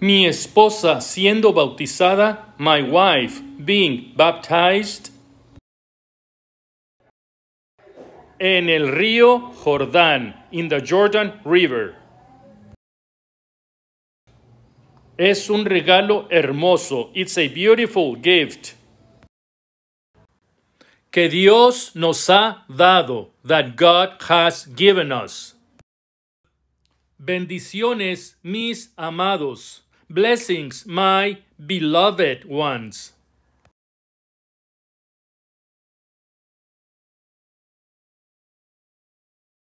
mi esposa siendo bautizada, my wife being baptized, en el río Jordán, in the Jordan River. Es un regalo hermoso. It's a beautiful gift. Que Dios nos ha dado. That God has given us. Bendiciones, mis amados. blessings, my beloved ones.